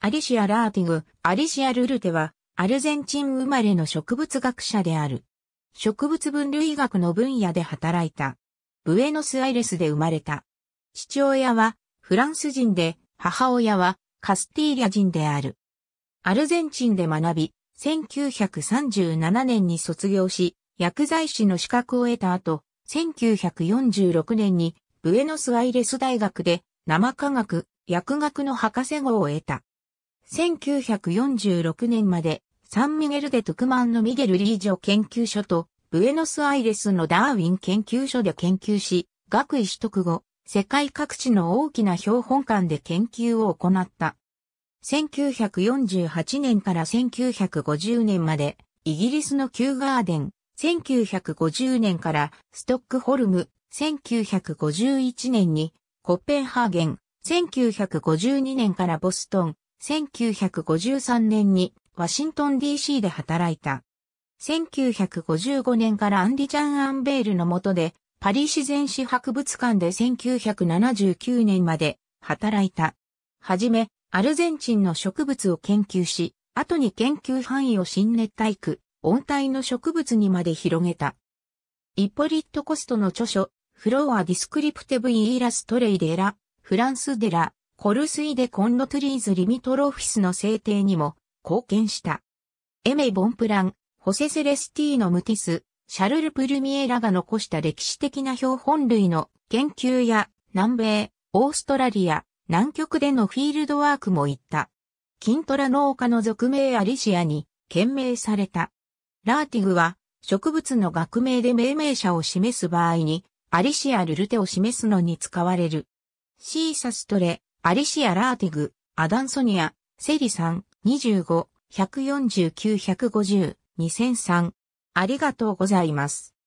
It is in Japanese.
アリシア・ラーティグ、アリシア・ルルテは、アルゼンチン生まれの植物学者である。植物分類学の分野で働いた。ブエノスアイレスで生まれた。父親はフランス人で、母親はカスティーリャ人である。アルゼンチンで学び、1937年に卒業し、薬剤師の資格を得た後、1946年にブエノスアイレス大学で生科学、薬学の博士号を得た。1946年までサンミゲル・デ・トクマンのミゲル・リージョ研究所とブエノス・アイレスのダーウィン研究所で研究し、学位取得後、世界各地の大きな標本館で研究を行った。1948年から1950年まで、イギリスのキューガーデン、1950年からストックホルム、1951年にコッペンハーゲン、1952年からボストン、1953年にワシントン DC で働いた。1955年からアンディ・ジャン・アンベールの下で、パリ自然史博物館で1979年まで働いた。はじめ、アルゼンチンの植物を研究し、後に研究範囲を新熱帯区、温帯の植物にまで広げた。イポリット・コストの著書、フロア・ディスクリプティブ・イーラストレイデラ、フランス・デラ、コルスイデ・コンロトゥリーズ・リミトロフィスの制定にも貢献した。エメ・ボンプラン、ホセ・セレスティーノ・ムティス、シャルル・プルミエラが残した歴史的な標本類の研究や南米、オーストラリア、南極でのフィールドワークも行った。キントラ農家の俗名アリシアに懸命された。ラーティグは植物の学名で命名者を示す場合にアリシアルルテを示すのに使われる。シーサストレ、アリシア・ラーティグ、アダンソニア、セリさん、25、149、150、2003。ありがとうございます。